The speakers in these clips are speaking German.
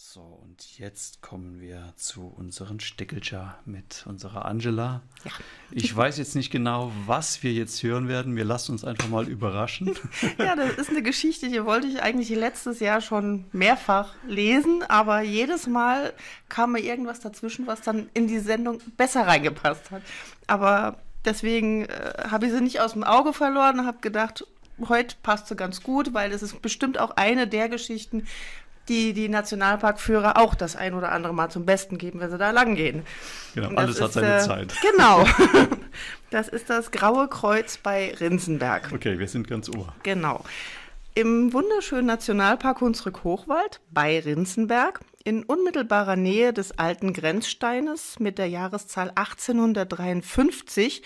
So, und jetzt kommen wir zu unseren Steckelcher mit unserer Angela. Ja. Ich weiß jetzt nicht genau, was wir jetzt hören werden. Wir lassen uns einfach mal überraschen. ja, das ist eine Geschichte, die wollte ich eigentlich letztes Jahr schon mehrfach lesen, aber jedes Mal kam mir irgendwas dazwischen, was dann in die Sendung besser reingepasst hat. Aber deswegen äh, habe ich sie nicht aus dem Auge verloren, und habe gedacht, heute passt sie ganz gut, weil es ist bestimmt auch eine der Geschichten, die die Nationalparkführer auch das ein oder andere Mal zum Besten geben, wenn sie da lang gehen. Genau, alles ist, hat seine äh, Zeit. Genau. das ist das Graue Kreuz bei Rinsenberg. Okay, wir sind ganz ohr. Genau. Im wunderschönen Nationalpark Hunsrück-Hochwald bei Rinsenberg in unmittelbarer Nähe des alten Grenzsteines mit der Jahreszahl 1853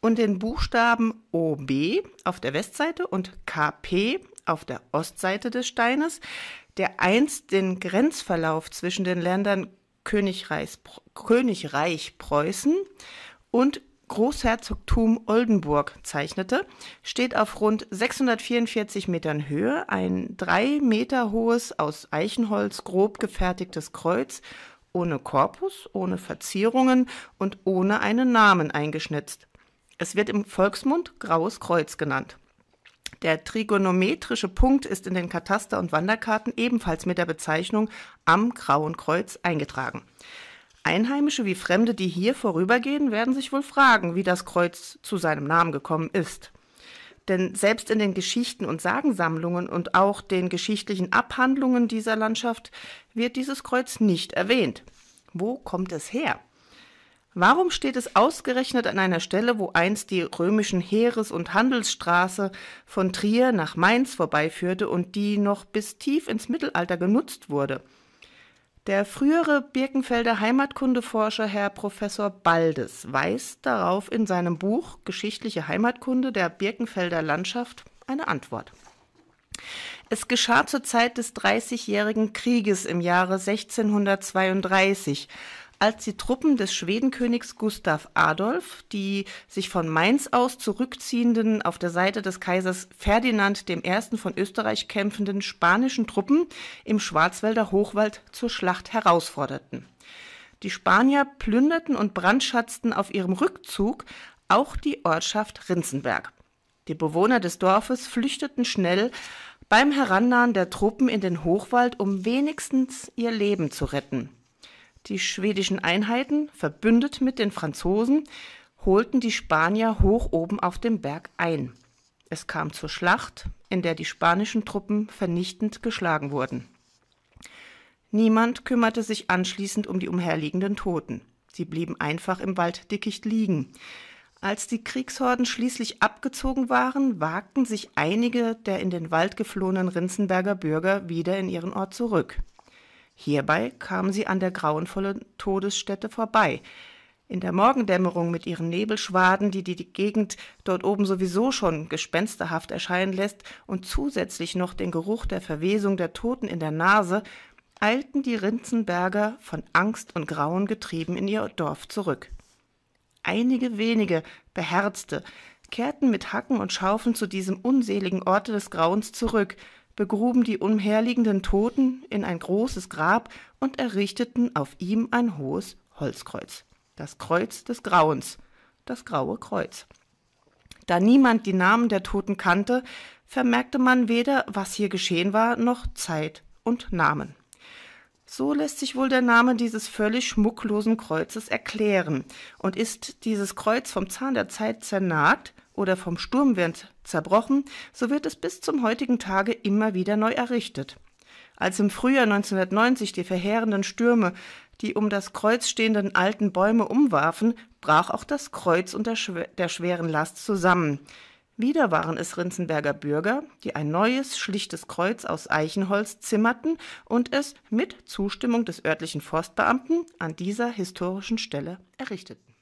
und den Buchstaben OB auf der Westseite und KP auf der Ostseite des Steines der einst den Grenzverlauf zwischen den Ländern Königreich, Königreich Preußen und Großherzogtum Oldenburg zeichnete, steht auf rund 644 Metern Höhe ein drei Meter hohes, aus Eichenholz grob gefertigtes Kreuz, ohne Korpus, ohne Verzierungen und ohne einen Namen eingeschnitzt. Es wird im Volksmund Graues Kreuz genannt. Der trigonometrische Punkt ist in den Kataster- und Wanderkarten ebenfalls mit der Bezeichnung am Grauen Kreuz eingetragen. Einheimische wie Fremde, die hier vorübergehen, werden sich wohl fragen, wie das Kreuz zu seinem Namen gekommen ist. Denn selbst in den Geschichten und Sagensammlungen und auch den geschichtlichen Abhandlungen dieser Landschaft wird dieses Kreuz nicht erwähnt. Wo kommt es her? Warum steht es ausgerechnet an einer Stelle, wo einst die römischen Heeres- und Handelsstraße von Trier nach Mainz vorbeiführte und die noch bis tief ins Mittelalter genutzt wurde? Der frühere Birkenfelder Heimatkundeforscher Herr Professor Baldes weist darauf in seinem Buch Geschichtliche Heimatkunde der Birkenfelder Landschaft eine Antwort. Es geschah zur Zeit des Dreißigjährigen Krieges im Jahre 1632, als die Truppen des Schwedenkönigs Gustav Adolf die sich von Mainz aus zurückziehenden, auf der Seite des Kaisers Ferdinand I. von Österreich kämpfenden spanischen Truppen im Schwarzwälder Hochwald zur Schlacht herausforderten. Die Spanier plünderten und brandschatzten auf ihrem Rückzug auch die Ortschaft Rinzenberg. Die Bewohner des Dorfes flüchteten schnell beim Herannahen der Truppen in den Hochwald, um wenigstens ihr Leben zu retten. Die schwedischen Einheiten, verbündet mit den Franzosen, holten die Spanier hoch oben auf dem Berg ein. Es kam zur Schlacht, in der die spanischen Truppen vernichtend geschlagen wurden. Niemand kümmerte sich anschließend um die umherliegenden Toten. Sie blieben einfach im Walddickicht liegen. Als die Kriegshorden schließlich abgezogen waren, wagten sich einige der in den Wald geflohenen Rinzenberger Bürger wieder in ihren Ort zurück. Hierbei kamen sie an der grauenvollen Todesstätte vorbei. In der Morgendämmerung mit ihren Nebelschwaden, die die Gegend dort oben sowieso schon gespensterhaft erscheinen lässt und zusätzlich noch den Geruch der Verwesung der Toten in der Nase, eilten die Rinzenberger, von Angst und Grauen getrieben, in ihr Dorf zurück. Einige wenige, Beherzte, kehrten mit Hacken und Schaufeln zu diesem unseligen Orte des Grauens zurück, begruben die umherliegenden Toten in ein großes Grab und errichteten auf ihm ein hohes Holzkreuz. Das Kreuz des Grauens, das graue Kreuz. Da niemand die Namen der Toten kannte, vermerkte man weder, was hier geschehen war, noch Zeit und Namen. So lässt sich wohl der Name dieses völlig schmucklosen Kreuzes erklären. Und ist dieses Kreuz vom Zahn der Zeit zernagt oder vom Sturmwind Zerbrochen, so wird es bis zum heutigen Tage immer wieder neu errichtet. Als im Frühjahr 1990 die verheerenden Stürme die um das Kreuz stehenden alten Bäume umwarfen, brach auch das Kreuz unter der schweren Last zusammen. Wieder waren es Rinzenberger Bürger, die ein neues, schlichtes Kreuz aus Eichenholz zimmerten und es mit Zustimmung des örtlichen Forstbeamten an dieser historischen Stelle errichteten.